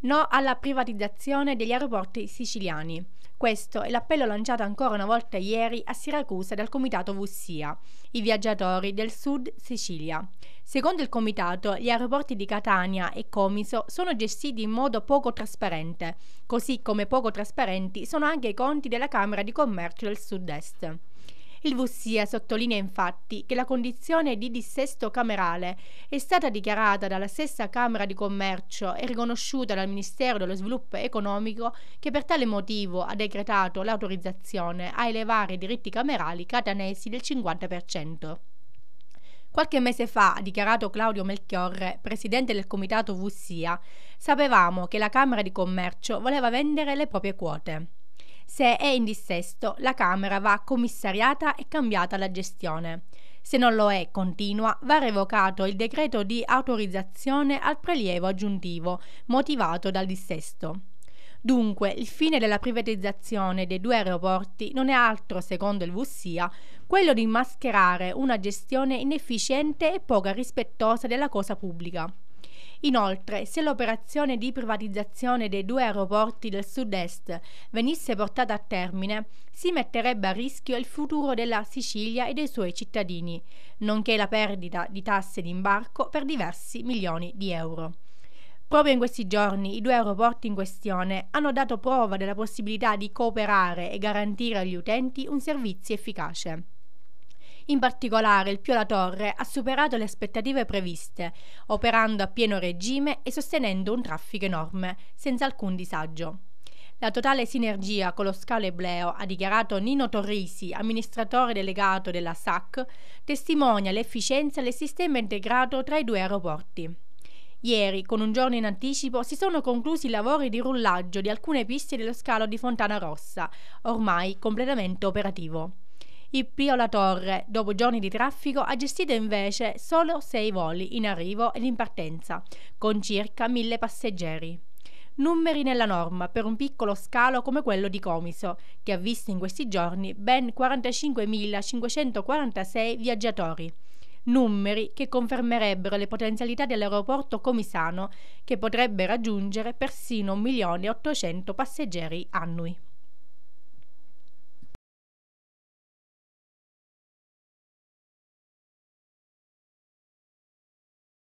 No alla privatizzazione degli aeroporti siciliani. Questo è l'appello lanciato ancora una volta ieri a Siracusa dal comitato Vussia, i viaggiatori del sud Sicilia. Secondo il comitato, gli aeroporti di Catania e Comiso sono gestiti in modo poco trasparente, così come poco trasparenti sono anche i conti della Camera di Commercio del Sud-Est. Il Vussia sottolinea infatti che la condizione di dissesto camerale è stata dichiarata dalla stessa Camera di Commercio e riconosciuta dal Ministero dello Sviluppo Economico che per tale motivo ha decretato l'autorizzazione a elevare i diritti camerali catanesi del 50%. Qualche mese fa, ha dichiarato Claudio Melchiorre, presidente del comitato Vussia, sapevamo che la Camera di Commercio voleva vendere le proprie quote. Se è in dissesto, la Camera va commissariata e cambiata la gestione. Se non lo è, continua, va revocato il decreto di autorizzazione al prelievo aggiuntivo, motivato dal dissesto. Dunque, il fine della privatizzazione dei due aeroporti non è altro, secondo il Vussia, quello di mascherare una gestione inefficiente e poco rispettosa della cosa pubblica. Inoltre, se l'operazione di privatizzazione dei due aeroporti del sud-est venisse portata a termine, si metterebbe a rischio il futuro della Sicilia e dei suoi cittadini, nonché la perdita di tasse di imbarco per diversi milioni di euro. Proprio in questi giorni i due aeroporti in questione hanno dato prova della possibilità di cooperare e garantire agli utenti un servizio efficace. In particolare il Piola Torre ha superato le aspettative previste, operando a pieno regime e sostenendo un traffico enorme, senza alcun disagio. La totale sinergia con lo scalo ebleo, ha dichiarato Nino Torrisi, amministratore delegato della SAC, testimonia l'efficienza del sistema integrato tra i due aeroporti. Ieri, con un giorno in anticipo, si sono conclusi i lavori di rullaggio di alcune piste dello scalo di Fontana Rossa, ormai completamente operativo. Il Pio La Torre, dopo giorni di traffico, ha gestito invece solo sei voli in arrivo ed in partenza, con circa mille passeggeri. Numeri nella norma per un piccolo scalo come quello di Comiso, che ha visto in questi giorni ben 45.546 viaggiatori. Numeri che confermerebbero le potenzialità dell'aeroporto comisano, che potrebbe raggiungere persino 1.800.000 passeggeri annui.